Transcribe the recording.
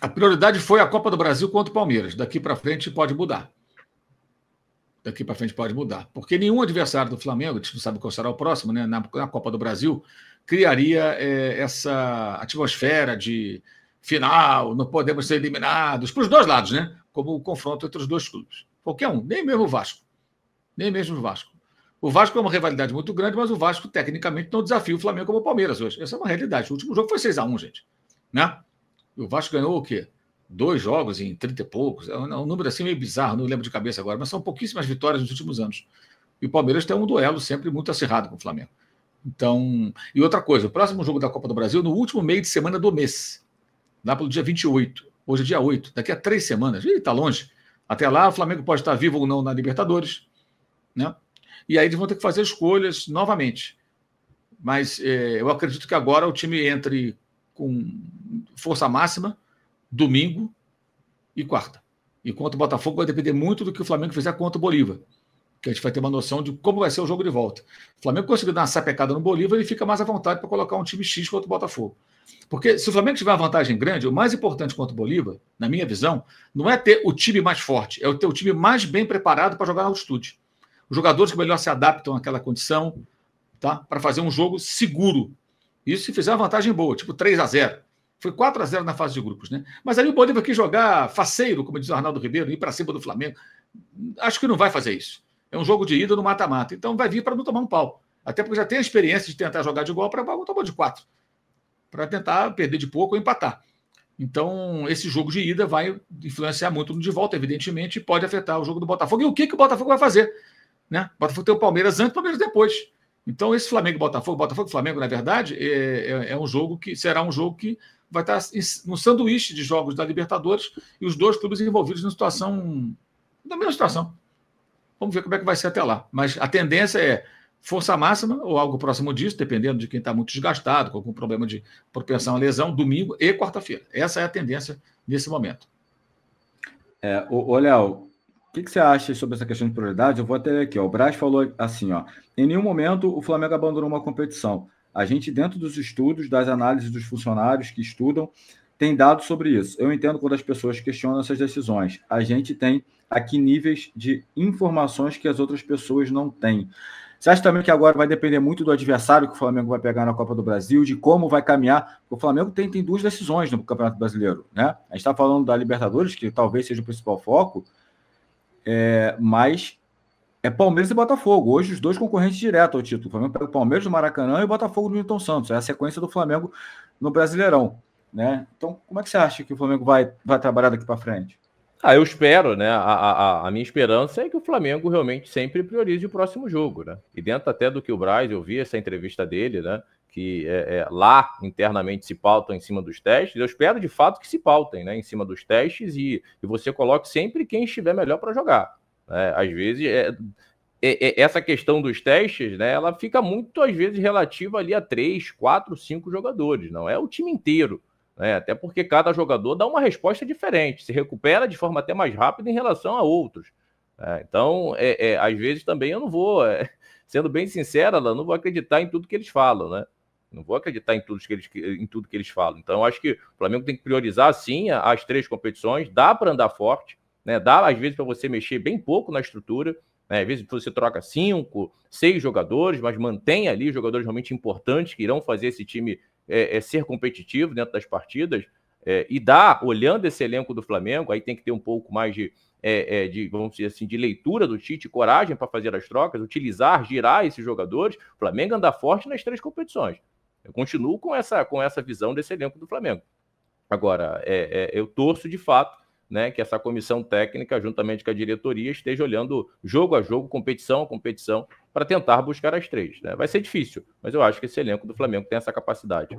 A prioridade foi a Copa do Brasil contra o Palmeiras. Daqui para frente pode mudar. Daqui para frente pode mudar. Porque nenhum adversário do Flamengo, a gente não sabe qual será o próximo, né? na, na Copa do Brasil, criaria é, essa atmosfera de final, não podemos ser eliminados, para os dois lados, né? Como o confronto entre os dois clubes. Qualquer um, nem mesmo o Vasco. Nem mesmo o Vasco. O Vasco é uma rivalidade muito grande, mas o Vasco, tecnicamente, não desafia o Flamengo como o Palmeiras hoje. Essa é uma realidade. O último jogo foi 6x1, gente. Né? o Vasco ganhou o quê? Dois jogos em 30 e poucos. É, é um número assim meio bizarro, não lembro de cabeça agora, mas são pouquíssimas vitórias nos últimos anos. E o Palmeiras tem um duelo sempre muito acirrado com o Flamengo. Então, e outra coisa, o próximo jogo da Copa do Brasil no último meio de semana do mês, lá pelo dia 28. Hoje é dia 8, daqui a três semanas. Ih, tá longe. Até lá, o Flamengo pode estar vivo ou não na Libertadores, né? E aí eles vão ter que fazer escolhas novamente. Mas é, eu acredito que agora o time entre com força máxima domingo e quarta. Enquanto o Botafogo vai depender muito do que o Flamengo fizer contra o Bolívar. Que a gente vai ter uma noção de como vai ser o jogo de volta. O Flamengo conseguir dar uma sapecada no Bolívar, ele fica mais à vontade para colocar um time X contra o Botafogo. Porque se o Flamengo tiver uma vantagem grande, o mais importante contra o Bolívar, na minha visão, não é ter o time mais forte, é ter o time mais bem preparado para jogar na altitude. Os jogadores que melhor se adaptam àquela condição, tá? Para fazer um jogo seguro. Isso se fizer uma vantagem boa, tipo 3 a 0 foi 4 a 0 na fase de grupos, né? Mas aí o Bolívar quis jogar faceiro, como diz o Arnaldo Ribeiro, ir para cima do Flamengo. Acho que não vai fazer isso. É um jogo de ida no mata-mata. Então vai vir para não tomar um pau. Até porque já tem a experiência de tentar jogar de igual para igual, tomou de quatro. Para tentar perder de pouco ou empatar. Então, esse jogo de ida vai influenciar muito no de volta, evidentemente, e pode afetar o jogo do Botafogo. E o que, que o Botafogo vai fazer? Né? O Botafogo tem o Palmeiras antes, o Palmeiras depois. Então, esse Flamengo Botafogo, Botafogo Flamengo, na verdade, é, é, é um jogo que será um jogo que vai estar no sanduíche de jogos da Libertadores e os dois clubes envolvidos na situação. na mesma situação. Vamos ver como é que vai ser até lá. Mas a tendência é força máxima ou algo próximo disso, dependendo de quem está muito desgastado, com algum problema de propensão à lesão, domingo e quarta-feira. Essa é a tendência nesse momento. É, Léo, o que, que, você acha sobre essa questão de prioridade? Eu vou até aqui. Ó. O Braz falou assim: ó, em nenhum momento o Flamengo abandonou uma competição. A gente, dentro dos estudos, das análises dos funcionários que estudam, tem dados sobre isso. Eu entendo quando as pessoas questionam essas decisões. A gente tem aqui níveis de informações que as outras pessoas não têm. Você acha também que agora vai depender muito do adversário que o Flamengo vai pegar na Copa do Brasil, de como vai caminhar? O Flamengo tem, tem duas decisões no Campeonato Brasileiro, né? A gente está falando da Libertadores, que talvez seja o principal foco, é, mas é Palmeiras e Botafogo. Hoje, os dois concorrentes direto ao título. O Flamengo pega o Palmeiras do Maracanã e o Botafogo do Milton Santos. É a sequência do Flamengo no Brasileirão. Né? Então, como é que você acha que o Flamengo vai, vai trabalhar daqui para frente? Ah, eu espero, né? A, a, a, minha esperança é que o Flamengo realmente sempre priorize o próximo jogo, né? E dentro até do que o Braz, eu vi essa entrevista dele, né? Que é, é, lá internamente se pautam em cima dos testes. Eu espero de fato que se pautem, né? Em cima dos testes e, e você coloque sempre quem estiver melhor para jogar. Né? Às vezes, é, é, é, essa questão dos testes, né, ela fica muito, às vezes, relativa ali a três, quatro, cinco jogadores, não é o time inteiro. Né? Até porque cada jogador dá uma resposta diferente, se recupera de forma até mais rápida em relação a outros. Né? Então, é, é, às vezes também eu não vou, é, sendo bem sincera, eu não vou acreditar em tudo que eles falam, né? Não vou acreditar em tudo que eles, em tudo que eles falam. Então, acho que o Flamengo tem que priorizar, sim, as três competições. Dá para andar forte, né? Dá, às vezes, para você mexer bem pouco na estrutura. Né? Às vezes você troca cinco, seis jogadores, mas mantém ali jogadores realmente importantes que irão fazer esse time é, é ser competitivo dentro das partidas. É, e dá, olhando esse elenco do Flamengo, aí tem que ter um pouco mais de, é, é, de vamos dizer assim, de leitura do Tite, coragem para fazer as trocas, utilizar, girar esses jogadores. O Flamengo anda forte nas três competições. Eu continuo com essa, com essa visão desse elenco do Flamengo. Agora, é, é, eu torço de fato né, que essa comissão técnica, juntamente com a diretoria, esteja olhando jogo a jogo, competição a competição, para tentar buscar as três. Né? Vai ser difícil, mas eu acho que esse elenco do Flamengo tem essa capacidade.